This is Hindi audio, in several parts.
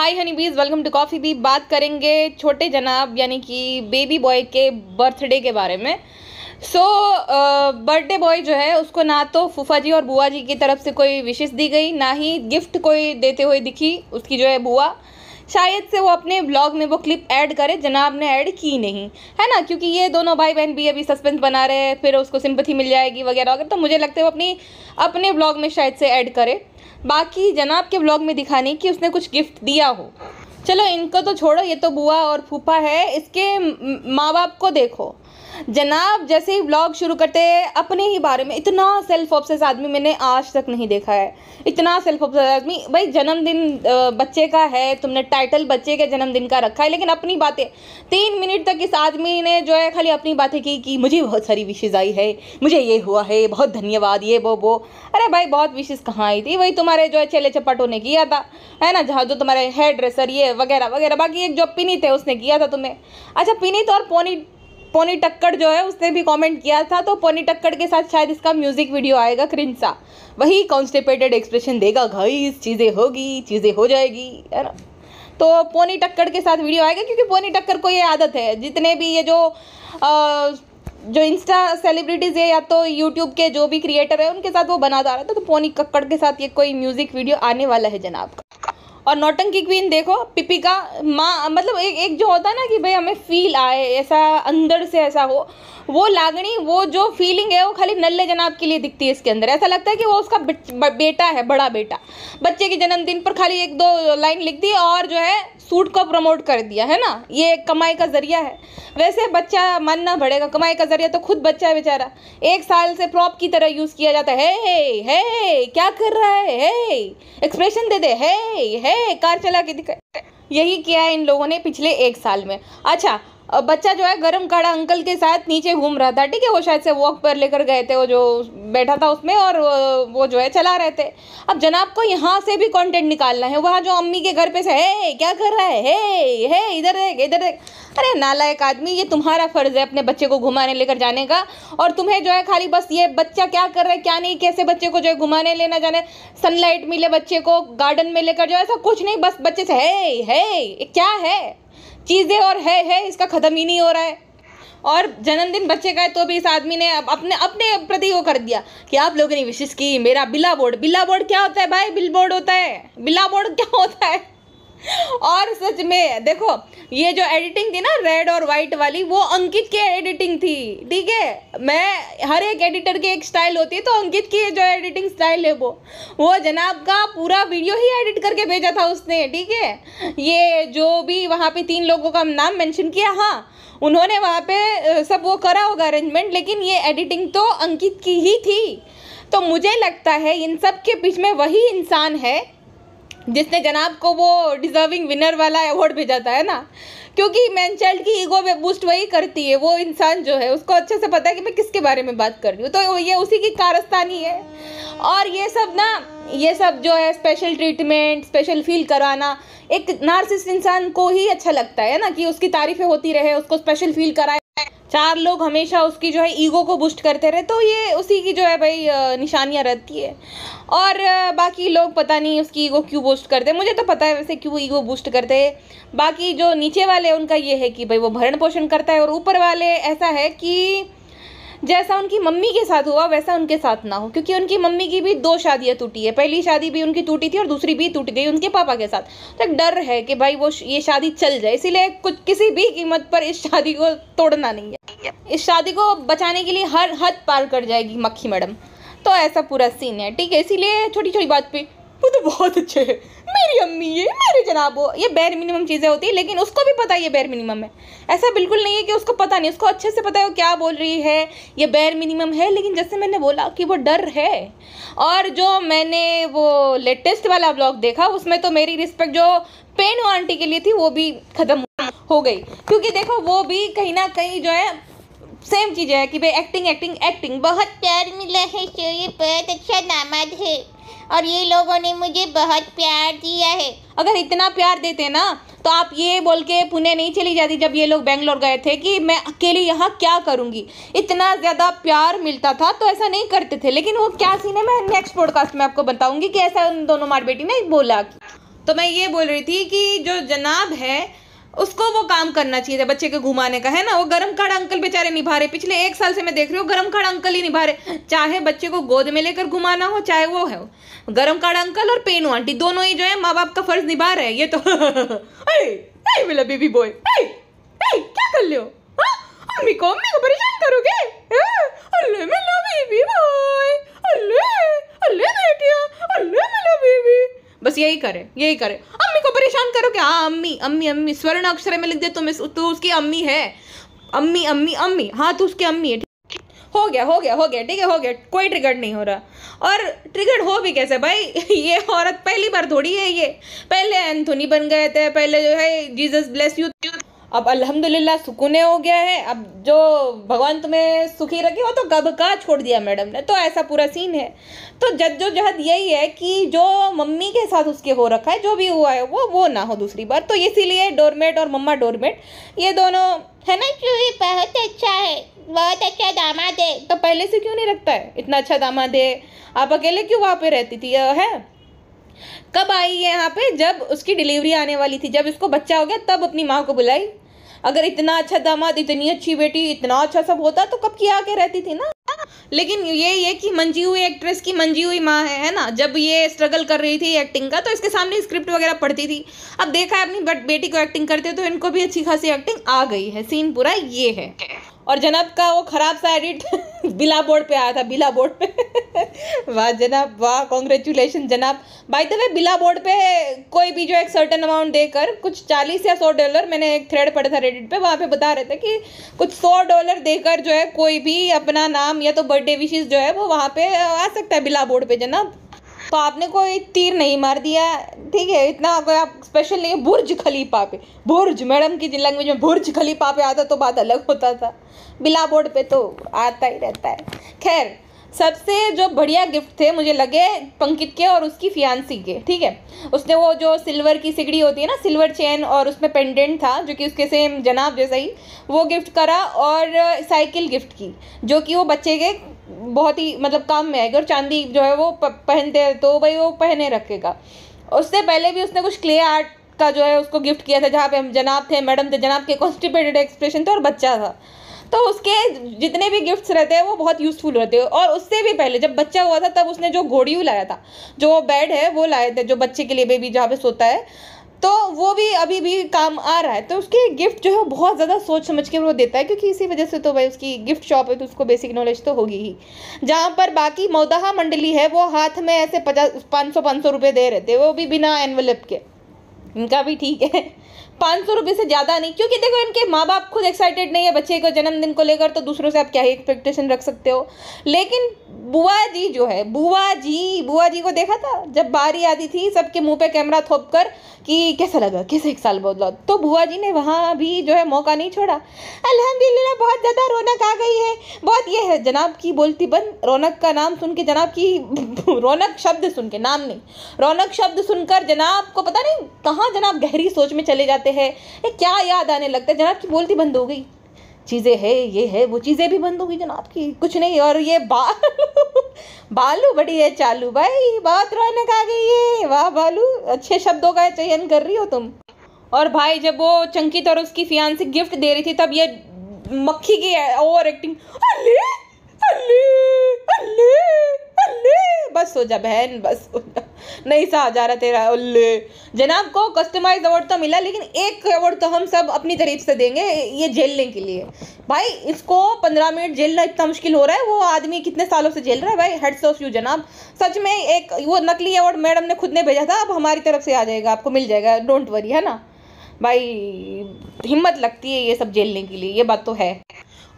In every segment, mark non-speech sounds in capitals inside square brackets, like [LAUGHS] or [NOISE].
हाय हनी बीज वेलकम टू कॉफ़ी भी बात करेंगे छोटे जनाब यानी कि बेबी बॉय के बर्थडे के बारे में सो बर्थडे बॉय जो है उसको ना तो फूफा जी और बुआ जी की तरफ से कोई विशेष दी गई ना ही गिफ्ट कोई देते हुए दिखी उसकी जो है बुआ शायद से वो अपने ब्लॉग में वो क्लिप ऐड करे जनाब ने ऐड की नहीं है ना क्योंकि ये दोनों भाई बहन भी अभी सस्पेंस बना रहे हैं फिर उसको सिंपथी मिल जाएगी वगैरह वगैरह तो मुझे लगता है वो अपनी अपने ब्लॉग में शायद से ऐड करे बाकी जनाब के ब्लॉग में दिखाने कि उसने कुछ गिफ्ट दिया हो चलो इनको तो छोड़ो ये तो बुआ और फूफा है इसके माँ बाप को देखो जनाब जैसे ही ब्लॉग शुरू करते हैं अपने ही बारे में इतना सेल्फ ऑब्सेस आदमी मैंने आज तक नहीं देखा है इतना सेल्फ ऑब्सेस आदमी भाई जन्मदिन बच्चे का है तुमने टाइटल बच्चे के जन्मदिन का रखा है लेकिन अपनी बातें तीन मिनट तक इस आदमी ने जो है खाली अपनी बातें की कि मुझे बहुत सारी विशेज़ आई है मुझे ये हुआ है बहुत धन्यवाद ये वो वो अरे भाई बहुत विशेज़ कहाँ आई थी वही तुम्हारे जो है चेले चपाटों ने किया था है ना जहाँ जो तुम्हारे हेयर ड्रेसर ये वगैरह वगैरह बाकी एक जो पिनित है उसने किया था तुम्हें अच्छा पिनित और पोनी पोनी टक्कड़ जो है उसने भी कमेंट किया था तो पोनी टक्कड़ के साथ शायद इसका म्यूज़िक वीडियो आएगा क्रिंसा वही कॉन्स्टिपेटेड एक्सप्रेशन देगा घाई चीज़ें होगी चीज़ें हो जाएगी है ना तो पोनी टक्कर के साथ वीडियो आएगा क्योंकि पोनी टक्कर को ये आदत है जितने भी ये जो आ, जो इंस्टा सेलिब्रिटीज़ है या तो यूट्यूब के जो भी क्रिएटर है उनके साथ वो बनाता रहता है तो पोनी कक्कड़ के साथ ये कोई म्यूज़िक वीडियो आने वाला है जनाब का और नौटंकी क्वीन देखो पिपिका माँ मतलब एक एक जो होता है ना कि भाई हमें फील आए ऐसा अंदर से ऐसा हो वो लागणी वो जो फीलिंग है वो खाली नल्ले जनाब के लिए दिखती है इसके अंदर ऐसा लगता है कि वो उसका बेटा है बड़ा बेटा बच्चे के जन्मदिन पर खाली एक दो लाइन लिख दी और जो है सूट को प्रमोट कर दिया है ना ये कमाई का ज़रिया है वैसे बच्चा मानना पड़ेगा कमाई का ज़रिया तो खुद बच्चा है बेचारा एक साल से प्रॉप की तरह यूज़ किया जाता है हे हे क्या कर रहा है हे एक्सप्रेशन दे दे हे हे कार चला के दिखा यही किया है इन लोगों ने पिछले एक साल में अच्छा बच्चा जो है गर्म काढ़ा अंकल के साथ नीचे घूम रहा था ठीक है वो शायद से वॉक पर लेकर गए थे वो जो बैठा था उसमें और वो जो है चला रहे थे अब जनाब को यहाँ से भी कंटेंट निकालना है वहाँ जो अम्मी के घर पे से है क्या कर रहा है हे हे इधर देख इधर देख अरे नालायक आदमी ये तुम्हारा फ़र्ज़ है अपने बच्चे को घुमाने लेकर जाने का और तुम्हें जो है खाली बस ये बच्चा क्या कर रहा है क्या नहीं कैसे बच्चे को जो है घुमाने लेना जाने सनलाइट मिले बच्चे को गार्डन में लेकर जो ऐसा कुछ नहीं बस बच्चे से है, है क्या है चीज़ें और है है इसका ख़त्म ही नहीं हो रहा है और जन्मदिन बच्चे का है तो भी इस आदमी ने अपने अपने प्रति वो कर दिया कि आप लोगों ने विशेष की मेरा बिला बोर्ड बिला बोर्ड क्या होता है भाई बिल बोर्ड होता है बिला बोर्ड क्या होता है और सच में देखो ये जो एडिटिंग थी ना रेड और वाइट वाली वो अंकित की एडिटिंग थी ठीक है मैं हर एक एडिटर की एक स्टाइल होती है तो अंकित की जो एडिटिंग स्टाइल है वो वो जनाब का पूरा वीडियो ही एडिट करके भेजा था उसने ठीक है ये जो भी वहाँ पे तीन लोगों का नाम मेंशन किया हाँ उन्होंने वहाँ पे सब वो करा होगा अरेंजमेंट लेकिन ये एडिटिंग तो अंकित की ही थी तो मुझे लगता है इन सब के बीच में वही इंसान है जिसने जनाब को वो डिज़र्विंग विनर वाला अवार्ड भेजा था है ना क्योंकि मैन चाइल्ड की ईगो में बूस्ट वही करती है वो इंसान जो है उसको अच्छे से पता है कि मैं किसके बारे में बात कर रही हूँ तो ये उसी की कारस्तानी है और ये सब ना ये सब जो है स्पेशल ट्रीटमेंट स्पेशल फील कराना एक नार्सिस इंसान को ही अच्छा लगता है ना कि उसकी तारीफ़ें होती रहे उसको स्पेशल फील कराए चार लोग हमेशा उसकी जो है ईगो को बुस्ट करते रहे तो ये उसी की जो है भाई निशानियाँ रहती है और बाकी लोग पता नहीं उसकी ईगो क्यों बूस्ट करते मुझे तो पता है वैसे क्यों ईगो बूस्ट करते हैं बाकी जो नीचे वाले उनका ये है कि भाई वो भरण पोषण करता है और ऊपर वाले ऐसा है कि जैसा उनकी मम्मी के साथ हुआ वैसा उनके साथ ना हो क्योंकि उनकी मम्मी की भी दो शादियाँ टूटी है पहली शादी भी उनकी टूटी थी और दूसरी भी टूट गई उनके पापा के साथ तो एक डर है कि भाई वो ये शादी चल जाए इसीलिए कुछ किसी भी कीमत पर इस शादी को तोड़ना नहीं है इस शादी को बचाने के लिए हर हद पार कर जाएगी मक्खी मैडम तो ऐसा पूरा सीन है ठीक है इसीलिए छोटी छोटी बात पे वो तो बहुत अच्छे है मेरी अम्मी ये मेरे जनाब वो ये बैर मिनिमम चीज़ें होती है लेकिन उसको भी पता है ये बैर मिनिमम है ऐसा बिल्कुल नहीं है कि उसको पता नहीं उसको अच्छे से पता है वो क्या बोल रही है ये बैर मिनिमम है लेकिन जैसे मैंने बोला कि वो डर है और जो मैंने वो लेटेस्ट वाला ब्लॉग देखा उसमें तो मेरी रिस्पेक्ट जो पेन आंटी के लिए थी वो भी ख़त्म हो गई क्योंकि देखो वो भी कहीं ना कहीं जो है सेम चीज़ है कि भाई एक्टिंग एक्टिंग एक्टिंग बहुत प्यार मिला है शो बहुत अच्छा दामाद है और ये लोगों ने मुझे बहुत प्यार दिया है अगर इतना प्यार देते ना तो आप ये बोल के पुणे नहीं चली जाती जब ये लोग बेंगलोर गए थे कि मैं अकेली यहाँ क्या करूँगी इतना ज़्यादा प्यार मिलता था तो ऐसा नहीं करते थे लेकिन वो क्या सीन है मैं नेक्स्ट पॉडकास्ट में आपको बताऊँगी कि ऐसा उन दोनों मार बेटी ने बोला तो मैं ये बोल रही थी कि जो जनाब है उसको वो काम करना चाहिए बच्चे के घुमाने का है ना वो गर्म खाड़ा अंकल बेचारे निभा रहे पिछले एक साल से मैं देख रही हूँ गर्म खाड़ा अंकल ही निभा रहे चाहे बच्चे को गोद में लेकर घुमाना हो चाहे वो है गर्म खाड़ा अंकल और पेनू आंटी दोनों ही जो है माँ बाप का फर्ज निभा रहे ये तो मिला बेबी बॉय क्या कर लो मम्मी हाँ? को मम्मी को परेशान करोगे हाँ? अल्ले मिला बेबी बॉय अल्ले अल्ले बेटिया अल्ले मिला बेबी बस यही करे यही करे अम्मी को परेशान करो क्या हाँ अम्मी अम्मी अम्मी स्वर्ण अक्षर में लिख दे तुम तो तू उसकी अम्मी है अम्मी अम्मी अम्मी हाँ तू तो उसकी अम्मी है हो गया हो गया हो गया ठीक है हो गया कोई ट्रिगर नहीं हो रहा और ट्रिगर हो भी कैसे भाई [LAUGHS] ये औरत पहली बार थोड़ी है ये पहले एंथोनी बन गए थे पहले जो है जीसस ब्लेस यू अब अल्हम्दुलिल्लाह सुकून हो गया है अब जो भगवान तुम्हें सुखी रखे वो तो गब का छोड़ दिया मैडम ने तो ऐसा पूरा सीन है तो जद्दोजहद यही है कि जो मम्मी के साथ उसके हो रखा है जो भी हुआ है वो वो ना हो दूसरी बार तो इसीलिए डोरमेट और मम्मा डोरमेट ये दोनों है ना चूही बहुत अच्छा है बहुत अच्छा दामाद है तो पहले से क्यों नहीं रखता है इतना अच्छा दामाद है आप अकेले क्यों वहाँ पे रहती थी है कब आई है यहाँ पे जब उसकी डिलीवरी आने वाली थी जब इसको बच्चा हो गया तब अपनी माँ को बुलाई अगर इतना अच्छा दामाद इतनी अच्छी बेटी इतना अच्छा सब होता तो कब की आके रहती थी ना लेकिन ये ये कि मंजी हुई एक्ट्रेस की मंजी हुई माँ है है ना जब ये स्ट्रगल कर रही थी एक्टिंग का तो इसके सामने स्क्रिप्ट वगैरह पढ़ती थी अब देखा है अपनी बेटी को एक्टिंग करते तो इनको भी अच्छी खासी एक्टिंग आ गई है सीन पूरा ये है और जनाब का वो ख़राब सा एडिट [LAUGHS] बिला बोर्ड पे आया था बिला बोर्ड पे [LAUGHS] वाह जनाब वाह कॉन्ग्रेचुलेशन जनाब बाय द वे बिला बोर्ड पे कोई भी जो एक सर्टन अमाउंट देकर कुछ चालीस या सौ डॉलर मैंने एक थ्रेड पढ़ा था रेडिट पे वहाँ पे बता रहे थे कि कुछ सौ डॉलर देकर जो है कोई भी अपना नाम या तो बर्थडे विशेज जो है वो वहाँ पे आ सकता है बिला बोर्ड पे जनाब तो आपने कोई तीर नहीं मार दिया ठीक है इतना अगर आप स्पेशल नहीं बुर्ज खलीफा पे बुर्ज मैडम की जिन लैंग्वेज में बुर्ज खलीफा पे आता तो बात अलग होता था बिला बोर्ड पे तो आता ही रहता है खैर सबसे जो बढ़िया गिफ्ट थे मुझे लगे पंकित के और उसकी फियांसी के ठीक है उसने वो जो सिल्वर की सिगड़ी होती है ना सिल्वर चेन और उसमें पेंडेंट था जो कि उसके सेम जनाब जैसा ही वो गिफ्ट करा और साइकिल गिफ्ट की जो कि वो बच्चे के बहुत ही मतलब कम है अगर चांदी जो है वो पहनते हैं तो भाई वो पहने रखेगा उससे पहले भी उसने कुछ क्ले आर्ट का जो है उसको गिफ्ट किया था जहाँ पे हम जनाब थे मैडम थे जनाब के कॉन्स्टिपेटेड एक्सप्रेशन थे और बच्चा था तो उसके जितने भी गिफ्ट्स रहते हैं वो बहुत यूज़फुल रहते हैं और उससे भी पहले जब बच्चा हुआ था तब उसने जो घोड़ी लाया था जो बेड है वो लाए थे जो बच्चे के लिए बेबी जहाँ पे सोता है तो वो भी अभी भी काम आ रहा है तो उसकी गिफ्ट जो है बहुत ज़्यादा सोच समझ के वो देता है क्योंकि इसी वजह से तो भाई उसकी गिफ्ट शॉप है तो उसको बेसिक नॉलेज तो होगी ही जहाँ पर बाकी मौदाहा मंडली है वो हाथ में ऐसे पचास पाँच सौ पाँच सौ रुपये दे रहे थे वो भी बिना एनवलप के इनका भी ठीक है पाँच सौ रुपये से ज़्यादा नहीं क्योंकि देखो इनके माँ बाप खुद एक्साइटेड नहीं है बच्चे को जन्मदिन को लेकर तो दूसरों से आप क्या एक्सपेक्टेशन रख सकते हो लेकिन बुआ जी जो है बुआ जी बुआ जी को देखा था जब बारी आती थी सबके मुंह पे कैमरा थोप कर कि कैसा लगा कैसे एक साल बोल तो बुआ जी ने वहाँ भी जो है मौका नहीं छोड़ा अल्हम्दुलिल्लाह बहुत ज़्यादा रौनक आ गई है बहुत ये है जनाब की बोलती बंद रौनक का नाम सुन के जनाब की [LAUGHS] रौनक शब्द सुन के नाम नहीं रौनक शब्द सुनकर जनाब को पता नहीं कहाँ जनाब गहरी सोच में चले जाते करते हैं ये क्या याद आने लगता है जनाब की बोलती बंद हो गई चीज़ें है ये है वो चीज़ें भी बंद हो गई जनाब की कुछ नहीं और ये बालू [LAUGHS] बालू बड़ी है चालू भाई बहुत रौनक आ गई है वाह बालू अच्छे शब्दों का चयन कर रही हो तुम और भाई जब वो चंकित और उसकी फियान से गिफ्ट दे रही थी तब ये मक्खी की ओवर एक्टिंग अल्ले अल्ले अल्ले बस हो जा बहन बस हो जा नहीं सा जा रहा तेरा उल्ले जनाब को कस्टमाइज अवार्ड तो मिला लेकिन एक अवार्ड तो हम सब अपनी तरीफ से देंगे ये झेलने के लिए भाई इसको पंद्रह मिनट झेलना इतना मुश्किल हो रहा है वो आदमी कितने सालों से झेल रहा है भाई हेड्स ऑफ यू जनाब सच में एक वो नकली अवार्ड मैडम ने खुद ने भेजा था अब हमारी तरफ से आ जाएगा आपको मिल जाएगा डोंट वरी है ना भाई हिम्मत लगती है ये सब झेलने के लिए ये बात तो है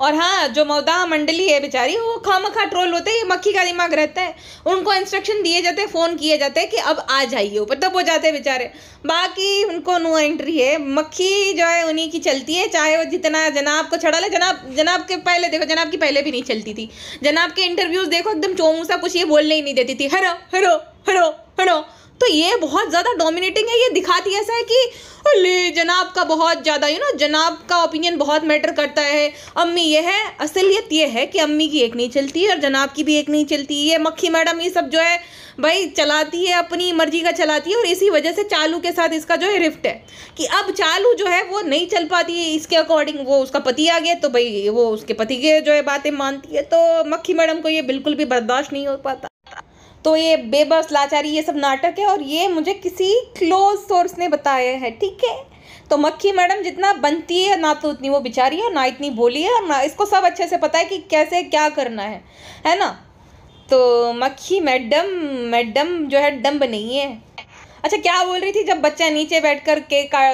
और हाँ जो मौदा मंडली है बेचारी वो खाम खा ट्रोल होते हैं मक्खी का दिमाग रहता है उनको इंस्ट्रक्शन दिए जाते हैं फ़ोन किए जाते हैं कि अब आ जाइए ऊपर तब हो जाते हैं बेचारे बाकी उनको नो एंट्री है मक्खी जो है उन्हीं की चलती है चाहे वो जितना जनाब को छड़ा ले जनाब जनाब के पहले देखो जनाब की पहले भी नहीं चलती थी जनाब के इंटरव्यूज़ देखो एकदम चोमूसा कुछ ये बोलने ही नहीं देती थी हरो हरो हरो हरो तो ये बहुत ज़्यादा डोमिनेटिंग है ये दिखाती ऐसा है कि ले जनाब का बहुत ज़्यादा यू नो जनाब का ओपिनियन बहुत मैटर करता है अम्मी ये है असलियत ये है कि अम्मी की एक नहीं चलती और जनाब की भी एक नहीं चलती ये मक्खी मैडम ये सब जो है भाई चलाती है अपनी मर्जी का चलाती है और इसी वजह से चालू के साथ इसका जो है रिफ्ट है कि अब चालू जो है वो नहीं चल पाती है इसके अकॉर्डिंग वो उसका पति आ गया तो भाई वो उसके पति के जो है बातें मानती है तो मक्खी मैडम को ये बिल्कुल भी बर्दाश्त नहीं हो पाता तो ये बेबस लाचारी ये सब नाटक है और ये मुझे किसी क्लोज सोर्स ने बताया है ठीक है तो मक्खी मैडम जितना बनती है ना तो उतनी वो बिचारी है ना इतनी बोली है और ना इसको सब अच्छे से पता है कि कैसे क्या करना है है ना तो मक्खी मैडम मैडम जो है डम्ब नहीं है अच्छा क्या बोल रही थी जब बच्चा नीचे बैठ कर केक का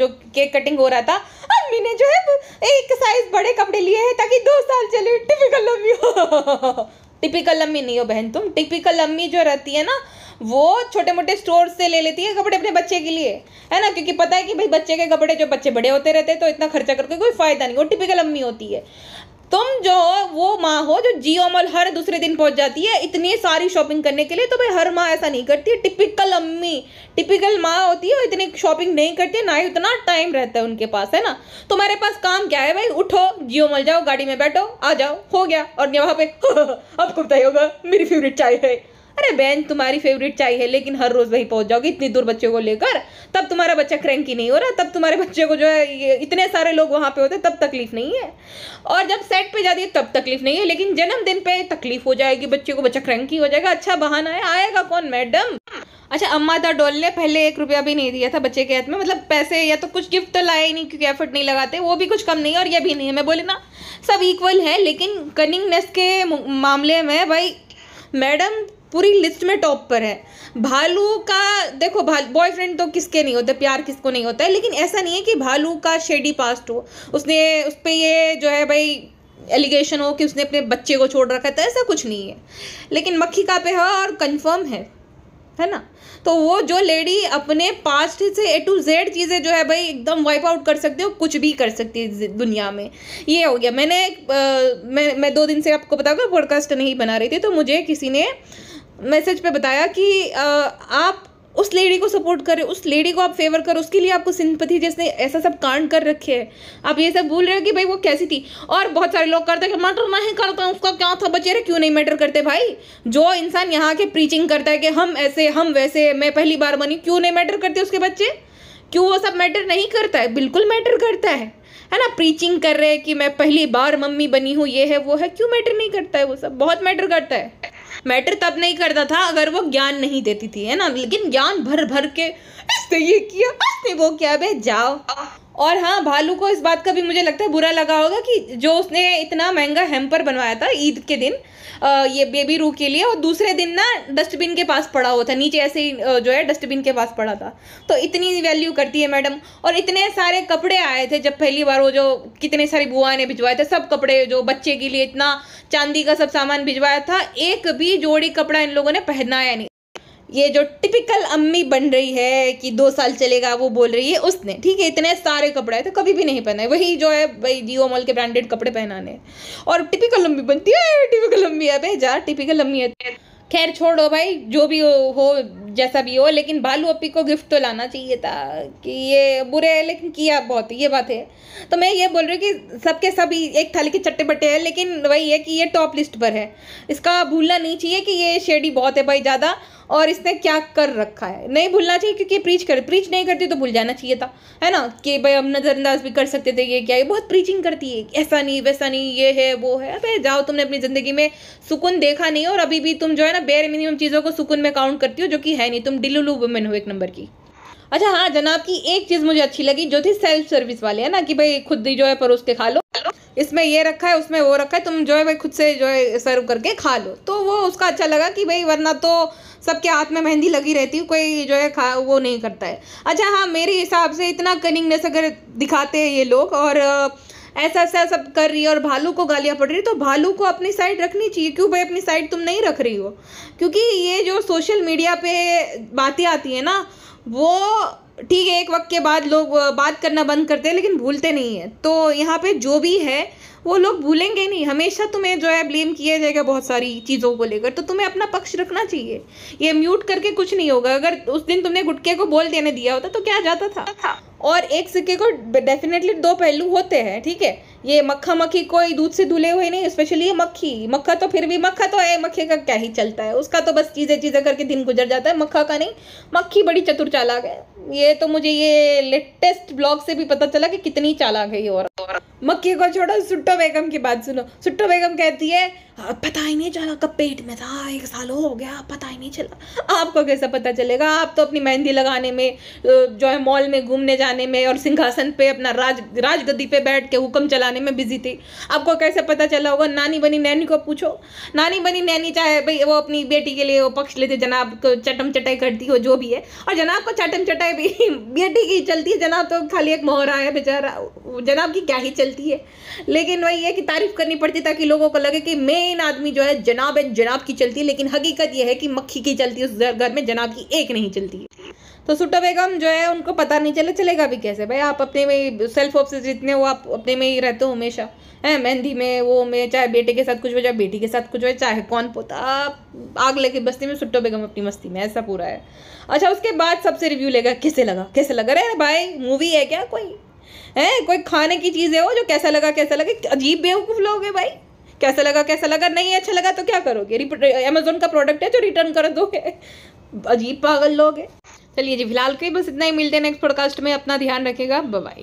जो केक कटिंग हो रहा था और मैंने जो है एक साइज बड़े कपड़े लिए हैं ताकि दो साल चले टिपिकल लव यू टिपिकल अम्मी नहीं हो बहन तुम टिपिकल अम्मी जो रहती है ना वो छोटे मोटे स्टोर से ले लेती है कपड़े अपने बच्चे के लिए है ना क्योंकि पता है कि भाई बच्चे के कपड़े जो बच्चे बड़े होते रहते हैं तो इतना खर्चा करके कोई फ़ायदा नहीं वो टिपिकल अम्मी होती है तुम जो वो माँ हो जो जियो मॉल हर दूसरे दिन पहुंच जाती है इतनी सारी शॉपिंग करने के लिए तो भाई हर माँ ऐसा नहीं करती है टिपिकल अम्मी टिपिकल माँ होती है इतनी शॉपिंग नहीं करती ना ही उतना टाइम रहता है उनके पास है ना तुम्हारे पास काम क्या है भाई उठो जियो मॉल जाओ गाड़ी में बैठो आ जाओ हो गया और वहाँ पे [LAUGHS] आपको कुछ होगा मेरी फेवरेट चाय है अरे बहन तुम्हारी फेवरेट चाय है लेकिन हर रोज़ वही पहुँच जाओगे इतनी दूर बच्चों को लेकर तब तुम्हारा बच्चा क्रैंकी नहीं हो रहा तब तुम्हारे बच्चे को जो है इतने सारे लोग वहाँ पे होते तब तकलीफ नहीं है और जब सेट पे जाती है तब तकलीफ नहीं है लेकिन जन्मदिन पे तकलीफ हो जाएगी बच्चे को बच्चा क्रैंकी हो जाएगा अच्छा बहाना है आएगा कौन मैडम अच्छा अम्मा दा डोल ने पहले एक रुपया भी नहीं दिया था बच्चे के हाथ में मतलब पैसे या तो कुछ गिफ्ट तो लाए ही नहीं क्योंकि एफर्ट नहीं लगाते वो भी कुछ कम नहीं है और ये भी नहीं है मैं बोले ना सब इक्वल है लेकिन कनिंगनेस के मामले में भाई मैडम पूरी लिस्ट में टॉप पर है भालू का देखो भाल बॉयफ्रेंड तो किसके नहीं होते प्यार किसको नहीं होता है लेकिन ऐसा नहीं है कि भालू का शेडी पास्ट हो उसने उस पर ये जो है भाई एलिगेशन हो कि उसने अपने बच्चे को छोड़ रखा था तो ऐसा कुछ नहीं है लेकिन मक्खी का पे है और कंफर्म है है ना तो वो जो लेडी अपने पास्ट से ए टू जेड चीज़ें जो है भाई एकदम वाइप आउट कर सकते हो कुछ भी कर सकती है दुनिया में ये हो गया मैंने आ, मैं मैं दो दिन से आपको बता पॉडकास्ट नहीं बना रही थी तो मुझे किसी ने मैसेज पे बताया कि आ, आप उस लेडी को सपोर्ट करें उस लेडी को आप फेवर करो उसके लिए आपको सिंपति जैसे ऐसा सब कांड कर रखे है आप ये सब भूल रहे हो कि भाई वो कैसी थी और बहुत सारे लोग करते हैं कि मैटर नहीं करता उसका क्या था रहे क्यों नहीं मैटर करते भाई जो इंसान यहाँ के प्रीचिंग करता है कि हम ऐसे हम वैसे मैं पहली बार बनी क्यों नहीं मैटर करते उसके बच्चे क्यों वो सब मैटर नहीं करता है बिल्कुल मैटर करता है है ना प्रीचिंग कर रहे हैं कि मैं पहली बार मम्मी बनी हूँ ये है वो है क्यों मैटर नहीं करता है वो सब बहुत मैटर करता है मैटर तब नहीं करता था अगर वो ज्ञान नहीं देती थी है ना लेकिन ज्ञान भर भर के इसने ये किया इसने वो किया बे जाओ और हाँ भालू को इस बात का भी मुझे लगता है बुरा लगा होगा कि जो उसने इतना महंगा हेम्पर बनवाया था ईद के दिन ये बेबी रू के लिए और दूसरे दिन ना डस्टबिन के पास पड़ा हुआ था नीचे ऐसे ही जो है डस्टबिन के पास पड़ा था तो इतनी वैल्यू करती है मैडम और इतने सारे कपड़े आए थे जब पहली बार वो जो कितने सारी बुआ ने भिजवाए थे सब कपड़े जो बच्चे के लिए इतना चांदी का सब सामान भिजवाया था एक भी जोड़ी कपड़ा इन लोगों ने पहनाया नहीं ये जो टिपिकल अम्मी बन रही है कि दो साल चलेगा वो बोल रही है उसने ठीक है इतने सारे कपड़े है तो कभी भी नहीं पहना है वही जो है भाई जियो मॉल के ब्रांडेड कपड़े पहनाने और टिपिकल अम्मी बनती है टिपिकल अम्मी है भाई जा टिपिकल अम्मी है खैर छोड़ो भाई जो भी हो जैसा भी हो लेकिन भालू अपी को गिफ्ट तो लाना चाहिए था कि ये बुरे है लेकिन किया बहुत ये बात है तो मैं ये बोल रही हूँ कि सबके सब एक थाली के चट्टे बट्टे हैं लेकिन वही है कि ये टॉप लिस्ट पर है इसका भूलना नहीं चाहिए कि ये शेडी बहुत है भाई ज़्यादा और इसने क्या कर रखा है नहीं भूलना चाहिए क्योंकि प्रीच कर प्रीच नहीं करती तो भूल जाना चाहिए था है ना कि भाई हम नज़रअंदाज भी कर सकते थे ये क्या ये बहुत प्रीचिंग करती है ऐसा नहीं वैसा नहीं ये है वो है अबे जाओ तुमने अपनी ज़िंदगी में सुकून देखा नहीं और अभी भी तुम जो है ना बेर मिनिमम चीज़ों को सुकून में काउंट करती हो जो कि है है नहीं तुम डिलुलू वुमेन हो एक नंबर की अच्छा हाँ जनाब की एक चीज़ मुझे अच्छी लगी जो थी सेल्फ सर्विस वाले है ना कि भाई खुद ही जो है परोस के खा लो इसमें ये रखा है उसमें वो रखा है तुम जो है भाई खुद से जो है सर्व करके खा लो तो वो उसका अच्छा लगा कि भाई वरना तो सबके हाथ में मेहंदी लगी रहती है कोई जो है खा वो नहीं करता है अच्छा हाँ मेरे हिसाब से इतना कनिंगनेस अगर दिखाते हैं ये लोग और आ, ऐसा ऐसा सब कर रही है और भालू को गालियाँ पड़ रही है तो भालू को अपनी साइड रखनी चाहिए क्यों भाई अपनी साइड तुम नहीं रख रही हो क्योंकि ये जो सोशल मीडिया पे बातें आती है ना वो ठीक है एक वक्त के बाद लोग बात करना बंद करते हैं लेकिन भूलते नहीं है तो यहाँ पे जो भी है वो लोग भूलेंगे नहीं हमेशा तुम्हें जो है ब्लेम किया जाएगा बहुत सारी चीज़ों को लेकर तो तुम्हें अपना पक्ष रखना चाहिए ये म्यूट करके कुछ नहीं होगा अगर उस दिन तुमने गुटके को बोल देने दिया होता तो क्या जाता था और एक सिक्के को डेफिनेटली दो पहलू होते हैं ठीक है थीके? ये मक्खा मक्खी कोई दूध से धुले हुए नहीं स्पेशली ये मक्खी मक्खा तो फिर भी मक्खा तो है मक्खे का क्या ही चलता है उसका तो बस चीज़ें चीज़ें करके दिन गुजर जाता है मक्खा का नहीं मक्खी बड़ी चतुर चालाक है ये तो मुझे ये लेटेस्ट ब्लॉग से भी पता चला कि कितनी चालाक है ये और मक्खी को छोड़ो सुट्टो बेगम की बात सुनो सुट्टो बेगम कहती है हाँ, पता ही नहीं चला कब पेट में था एक साल हो गया पता ही नहीं चला आपको कैसा पता चलेगा आप तो अपनी मेहंदी लगाने में जो है मॉल में घूमने जाने में और सिंहासन पे अपना राज राजगद्दी पे बैठ के हुक्म चलाने में बिजी थी आपको कैसे पता चला होगा नानी बनी नैनी को पूछो नानी बनी नैनी चाहे भाई वो अपनी बेटी के लिए वो पक्ष लेते जनाब को चटम चटाई करती हो जो भी है और जनाब को चटम चटाई भी [LAUGHS] बेटी की चलती है जनाब तो खाली एक मोहरा है बेचारा जनाब की क्या ही चलती है लेकिन वही है कि तारीफ करनी पड़ती ताकि लोगों को लगे कि मैं मेन आदमी जो है जनाब एंड जनाब की चलती है लेकिन हकीकत यह है कि मक्खी की चलती है उस घर में जनाब की एक नहीं चलती है तो सुट्टा बेगम जो है उनको पता नहीं चला चलेगा भी कैसे भाई आप अपने में सेल्फ ऑफ से जितने हो आप अपने में ही रहते हो हमेशा है मेहंदी में वो में चाहे बेटे के साथ कुछ हो चाहे बेटी के साथ कुछ हो चाहे कौन पोता आग लेके बस्ती में सुट्टो बेगम अपनी मस्ती में ऐसा पूरा है अच्छा उसके बाद सबसे रिव्यू लेगा कैसे लगा कैसे लगा अरे भाई मूवी है क्या कोई है कोई खाने की चीज़ है वो जो कैसा लगा कैसा लगा अजीब बेवकूफ़ लोग है भाई कैसा लगा कैसा लगा नहीं अच्छा लगा तो क्या करोगे अमेजोन का प्रोडक्ट है जो रिटर्न कर दोगे अजीब पागल लोग है चलिए जी फिलहाल के बस इतना ही मिलते हैं नेक्स्ट पॉडकास्ट में अपना ध्यान रखेगा बाय